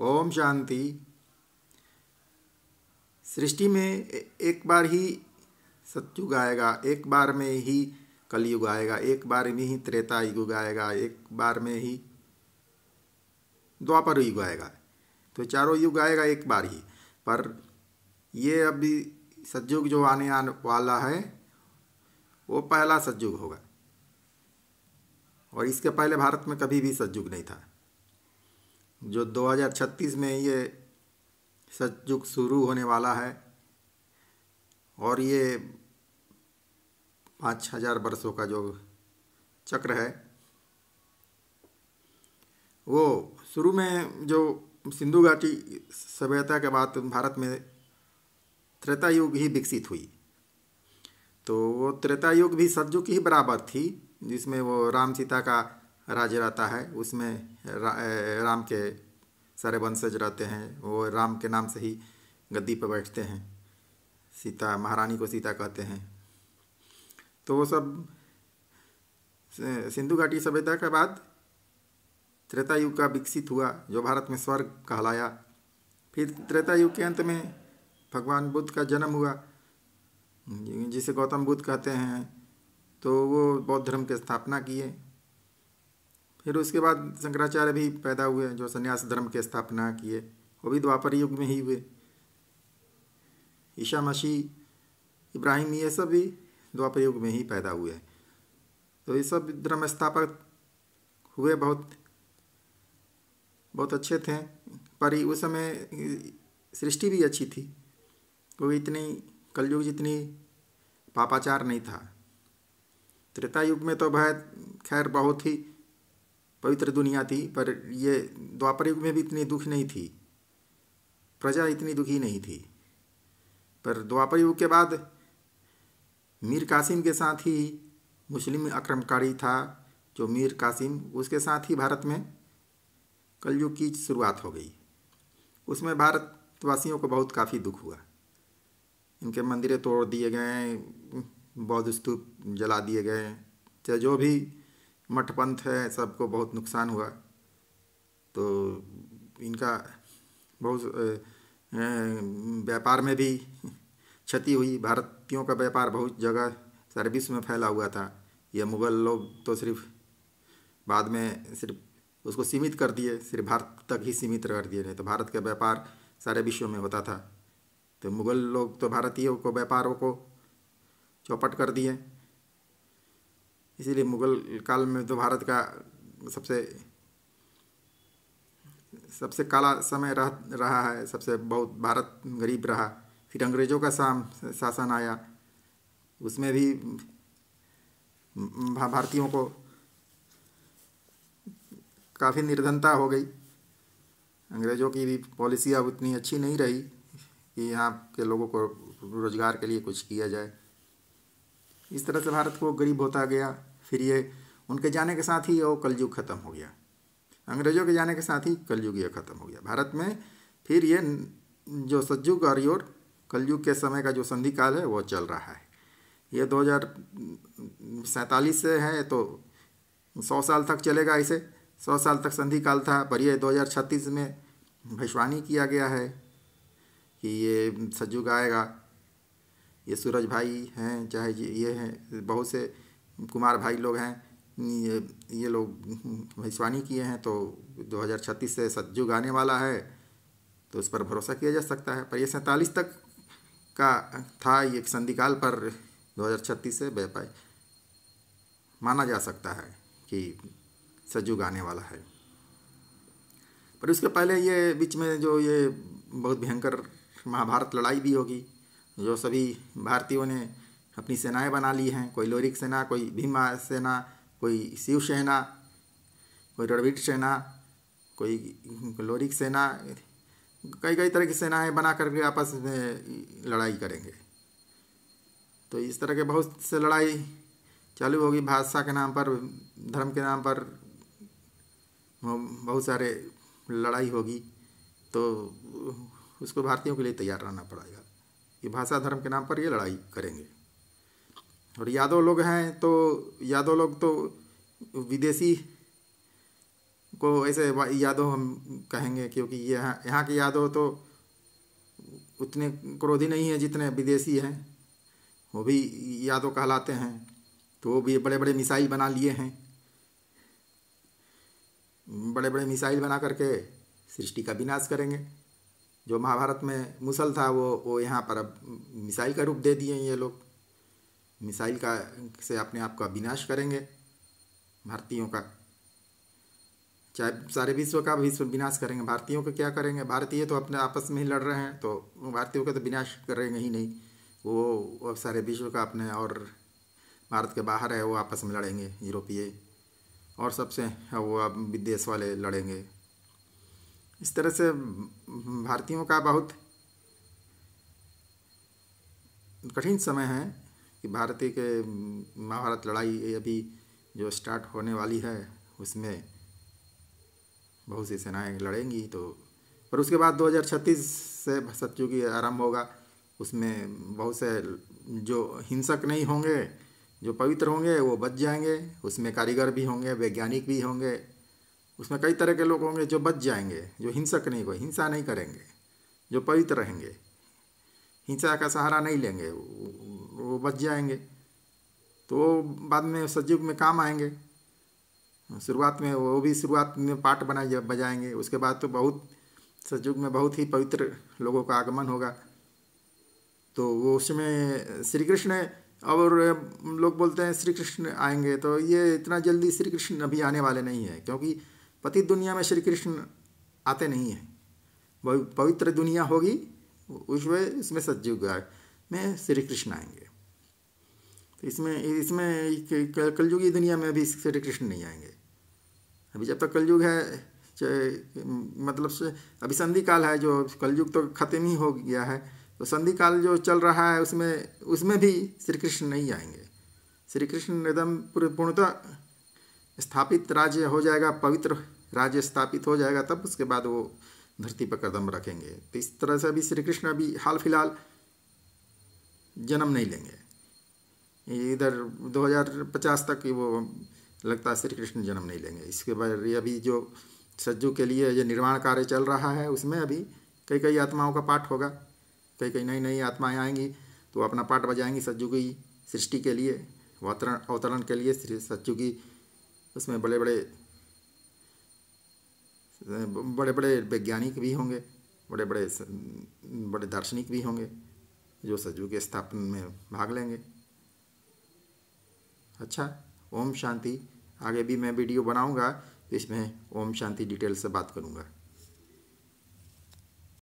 ओम शांति सृष्टि में एक बार ही सत्युग आएगा एक बार में ही कलयुग आएगा एक बार में ही त्रेता युग आएगा एक बार में ही द्वापर युग आएगा तो चारों युग आएगा एक बार ही पर ये अभी सतयुग जो आने आने वाला है वो पहला सतयुग होगा और इसके पहले भारत में कभी भी सतयुग नहीं था जो 2036 में ये सतयुग शुरू होने वाला है और ये पाँच हजार वर्षों का जो चक्र है वो शुरू में जो सिंधु घाटी सभ्यता के बाद भारत में त्रेता युग ही विकसित हुई तो वो त्रेता युग भी सतयुग ही बराबर थी जिसमें वो राम सीता का राज्य रहता है उसमें रा, राम के सारे वंशज रहते हैं वो राम के नाम से ही गद्दी पर बैठते हैं सीता महारानी को सीता कहते हैं तो वो सब सिंधु घाटी सभ्यता के बाद त्रेता युग का विकसित हुआ जो भारत में स्वर्ग कहलाया फिर त्रेता युग के अंत में भगवान बुद्ध का जन्म हुआ जिसे गौतम बुद्ध कहते हैं तो वो बौद्ध धर्म की स्थापना किए फिर उसके बाद शंकराचार्य भी पैदा हुए जो सन्यास धर्म की स्थापना किए वो भी द्वापर युग में ही हुए ईशा मसीह इब्राहिम ये सब भी द्वापर युग में ही पैदा हुए तो ये सब धर्म स्थापक हुए बहुत बहुत अच्छे थे पर उस समय सृष्टि भी अच्छी थी क्योंकि इतनी कलयुग जितनी पापाचार नहीं था त्रेता युग में तो भय खैर बहुत ही पवित्र दुनिया थी पर ये द्वापर युग में भी इतनी दुख नहीं थी प्रजा इतनी दुखी नहीं थी पर द्वापर युग के बाद मीर कासिम के साथ ही मुस्लिम आक्रमणकारी था जो मीर कासिम उसके साथ ही भारत में कलयुग की शुरुआत हो गई उसमें भारतवासियों को बहुत काफ़ी दुख हुआ इनके मंदिरें तोड़ दिए गए बौद्ध स्तूप जला दिए गए चाहे जो भी मठपंथ है सबको बहुत नुकसान हुआ तो इनका बहुत व्यापार में भी क्षति हुई भारतीयों का व्यापार बहुत जगह सारे विश्व में फैला हुआ था यह मुग़ल लोग तो सिर्फ बाद में सिर्फ उसको सीमित कर दिए सिर्फ भारत तक ही सीमित कर दिए नहीं तो भारत का व्यापार सारे विश्व में होता था तो मुग़ल लोग तो भारतीयों को व्यापारों को चौपट कर दिए इसीलिए मुगल काल में तो भारत का सबसे सबसे काला समय रह रहा है सबसे बहुत भारत गरीब रहा फिर अंग्रेज़ों का साम शासन आया उसमें भी भारतीयों को काफ़ी निर्धनता हो गई अंग्रेज़ों की भी पॉलिसी अब उतनी अच्छी नहीं रही कि यहाँ के लोगों को रोज़गार के लिए कुछ किया जाए इस तरह से भारत को गरीब होता गया फिर ये उनके जाने के साथ ही वो कलयुग ख़त्म हो गया अंग्रेज़ों के जाने के साथ ही कलयुग ये ख़त्म हो गया भारत में फिर ये जो सज्जुग और योर कलयुग के समय का जो संधि काल है वो चल रहा है ये दो हज़ार से है तो सौ साल तक चलेगा इसे सौ साल तक संधि काल था पर यह 2036 में भविष्यवाणी किया गया है कि ये सज्जुग आएगा ये सूरज भाई हैं चाहे ये हैं बहुत से कुमार भाई लोग हैं ये ये लोग भविष्यवाणी किए हैं तो 2036 से सज्जुग आने वाला है तो उस पर भरोसा किया जा सकता है पर यह सैंतालीस तक का था ये संधिकाल पर 2036 से व्यापाय माना जा सकता है कि सज्जुग आने वाला है पर उसके पहले ये बीच में जो ये बहुत भयंकर महाभारत लड़ाई भी होगी जो सभी भारतीयों ने अपनी सेनाएं बना ली हैं कोई लोरिक सेना कोई भीमा सेना कोई शिव सेना कोई रणवीर सेना कोई लोरिक सेना कई कई तरह की सेनाएं बना करके आपस में लड़ाई करेंगे तो इस तरह के बहुत से लड़ाई चालू होगी भाषा के नाम पर धर्म के नाम पर बहुत सारे लड़ाई होगी तो उसको भारतीयों के लिए तैयार रहना पड़ेगा कि भाषा धर्म के नाम पर ये लड़ाई करेंगे और यादव लोग हैं तो यादव लोग तो विदेशी को ऐसे यादव हम कहेंगे क्योंकि ये यहाँ यहाँ के यादव तो उतने क्रोधी नहीं है जितने विदेशी हैं वो भी यादव कहलाते हैं तो वो भी बड़े बड़े मिसाइल बना लिए हैं बड़े बड़े मिसाइल बना करके सृष्टि का विनाश करेंगे जो महाभारत में मुसल था वो वो यहाँ पर अब मिसाइल का रूप दे दिए ये लोग मिसाइल का से अपने आप का विनाश करेंगे भारतीयों का चाहे सारे विश्व का विश्व विनाश करेंगे भारतीयों का क्या करेंगे भारतीय तो अपने आपस में ही लड़ रहे हैं तो भारतीयों का तो विनाश करेंगे ही नहीं वो, अब सारे विश्व का अपने और भारत के बाहर है वो आपस में लड़ेंगे यूरोपीय और सबसे वो अब विदेश वाले लड़ेंगे इस तरह से भारतीयों का बहुत कठिन समय है कि भारतीय के महाभारत लड़ाई अभी जो स्टार्ट होने वाली है उसमें बहुत सी सेनाएं लड़ेंगी तो पर उसके बाद 2036 से की आरंभ होगा उसमें बहुत से जो हिंसक नहीं होंगे जो पवित्र होंगे वो बच जाएंगे उसमें कारीगर भी होंगे वैज्ञानिक भी होंगे उसमें कई तरह के लोग होंगे जो बच जाएंगे जो हिंसक नहीं हो हिंसा नहीं करेंगे जो पवित्र रहेंगे हिंसा का सहारा नहीं लेंगे वो बच जाएंगे तो वो बाद में सजयुग में काम आएंगे शुरुआत में वो भी शुरुआत में पाठ बनाए बजाएंगे उसके बाद तो बहुत सतयुग में बहुत ही पवित्र लोगों का आगमन होगा तो वो उसमें श्री कृष्ण और लोग बोलते हैं श्री कृष्ण आएंगे तो ये इतना जल्दी श्री कृष्ण अभी आने वाले नहीं है क्योंकि पति दुनिया में श्री कृष्ण आते नहीं हैं पवित्र दुनिया होगी उसमें उसमें सजयुग आए में श्री कृष्ण आएंगे तो इसमें इसमें कलयुगी दुनिया में अभी श्री कृष्ण नहीं आएंगे अभी जब तक कलयुग है मतलब से अभी संधि काल है जो कलयुग तो खत्म ही हो गया है तो संधि काल जो चल रहा है उसमें उसमें भी श्री कृष्ण नहीं आएंगे श्री कृष्ण एकदम पूरे पूर्णतः स्थापित राज्य हो जाएगा पवित्र राज्य स्थापित हो जाएगा तब उसके बाद वो धरती पर कदम रखेंगे तो इस तरह से अभी श्री कृष्ण अभी हाल फिलहाल जन्म नहीं लेंगे इधर 2050 तक वो लगता है श्री कृष्ण जन्म नहीं लेंगे इसके बाद अभी जो सज्जू के लिए ये निर्माण कार्य चल रहा है उसमें अभी कई कई आत्माओं का पाठ होगा कई कई नई नई आत्माएं आएंगी तो अपना पाठ बजाएंगी सज्जू की सृष्टि के लिए अवतरण अवतरण के लिए श्री सज्जू की उसमें बड़े बड़े बड़े बड़े वैज्ञानिक भी होंगे बड़े बड़े बड़े दार्शनिक भी होंगे जो सजू के स्थापन में भाग लेंगे अच्छा ओम शांति आगे भी मैं वीडियो बनाऊंगा इसमें ओम शांति डिटेल से बात करूंगा